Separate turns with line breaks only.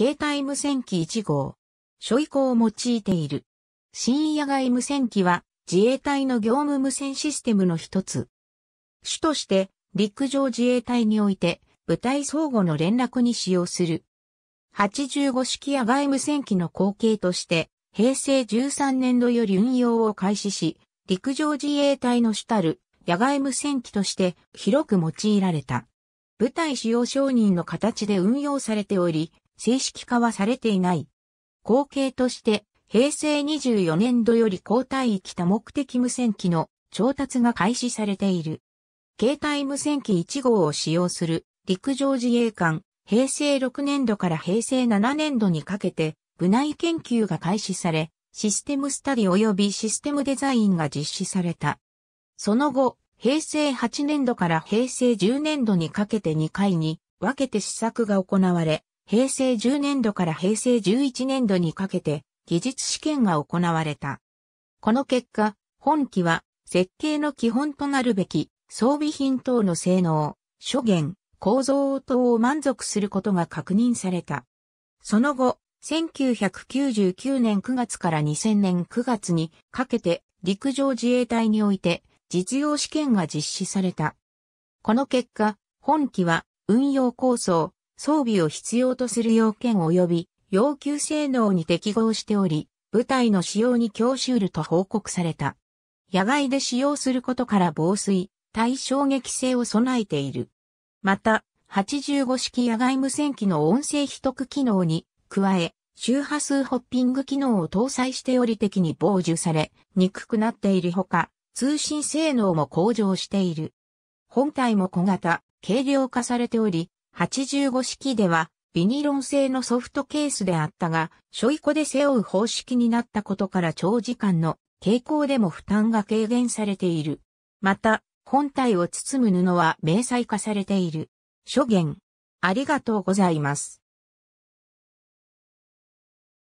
携帯無線機1号、初以降を用いている。新野外無線機は自衛隊の業務無線システムの一つ。主として陸上自衛隊において部隊相互の連絡に使用する。85式野外無線機の後継として平成13年度より運用を開始し、陸上自衛隊の主たる野外無線機として広く用いられた。部隊使用承認の形で運用されており、正式化はされていない。後継として、平成24年度より交代域多目的無線機の調達が開始されている。携帯無線機1号を使用する陸上自衛官、平成6年度から平成7年度にかけて、部内研究が開始され、システムスタディ及びシステムデザインが実施された。その後、平成8年度から平成10年度にかけて2回に分けて試作が行われ、平成10年度から平成11年度にかけて技術試験が行われた。この結果、本機は設計の基本となるべき装備品等の性能、諸元、構造等を満足することが確認された。その後、1999年9月から2000年9月にかけて陸上自衛隊において実用試験が実施された。この結果、本機は運用構想、装備を必要とする要件及び要求性能に適合しており、部隊の使用に供し得ると報告された。野外で使用することから防水、対衝撃性を備えている。また、85式野外無線機の音声秘匿機能に加え、周波数ホッピング機能を搭載しており敵に傍受され、にくくなっているほか、通信性能も向上している。本体も小型、軽量化されており、85式では、ビニロン製のソフトケースであったが、ショイコで背負う方式になったことから長時間の傾向でも負担が軽減されている。また、本体を包む布は明細化されている。諸言、ありがとうございます。